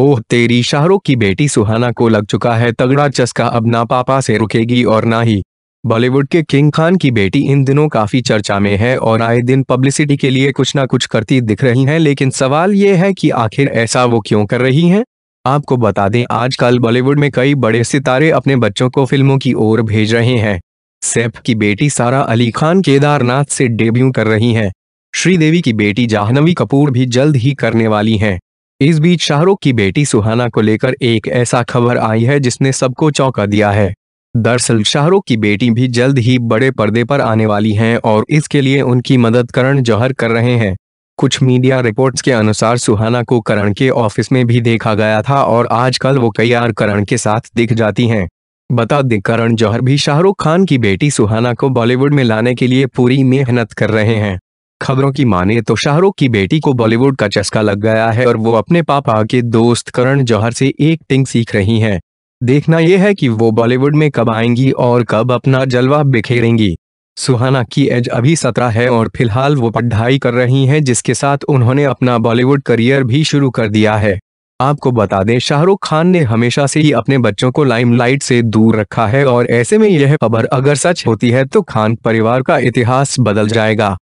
ओह तेरी शाहरुख की बेटी सुहाना को लग चुका है तगड़ा चस्का अब ना पापा से रुकेगी और ना ही बॉलीवुड के किंग खान की बेटी इन दिनों काफी चर्चा में है और आए दिन पब्लिसिटी के लिए कुछ ना कुछ करती दिख रही हैं लेकिन सवाल ये है कि आखिर ऐसा वो क्यों कर रही हैं आपको बता दें आजकल बॉलीवुड में कई बड़े सितारे अपने बच्चों को फिल्मों की ओर भेज रहे हैं सैफ की बेटी सारा अली खान केदारनाथ से डेब्यू कर रही हैं श्रीदेवी की बेटी जाह्नवी कपूर भी जल्द ही करने वाली हैं इस बीच शाहरुख की बेटी सुहाना को लेकर एक ऐसा खबर आई है जिसने सबको चौंका दिया है दरअसल शाहरुख की बेटी भी जल्द ही बड़े पर्दे पर आने वाली हैं और इसके लिए उनकी मदद करण जौहर कर रहे हैं कुछ मीडिया रिपोर्ट्स के अनुसार सुहाना को करण के ऑफिस में भी देखा गया था और आजकल वो कई आर करण के साथ दिख जाती हैं बता दें करण जौहर भी शाहरुख खान की बेटी सुहाना को बॉलीवुड में लाने के लिए पूरी मेहनत कर रहे हैं खबरों की माने तो शाहरुख की बेटी को बॉलीवुड का चस्का लग गया है और वो अपने पापा के दोस्त करण जौहर से एक्टिंग सीख रही हैं। देखना यह है कि वो बॉलीवुड में कब आएंगी और कब अपना जलवा बिखेरेंगी सुहाना की एज अभी सत्रह है और फिलहाल वो पढ़ाई कर रही हैं जिसके साथ उन्होंने अपना बॉलीवुड करियर भी शुरू कर दिया है आपको बता दें शाहरुख खान ने हमेशा से ही अपने बच्चों को लाइमलाइट से दूर रखा है और ऐसे में यह खबर अगर सच होती है तो खान परिवार का इतिहास बदल जाएगा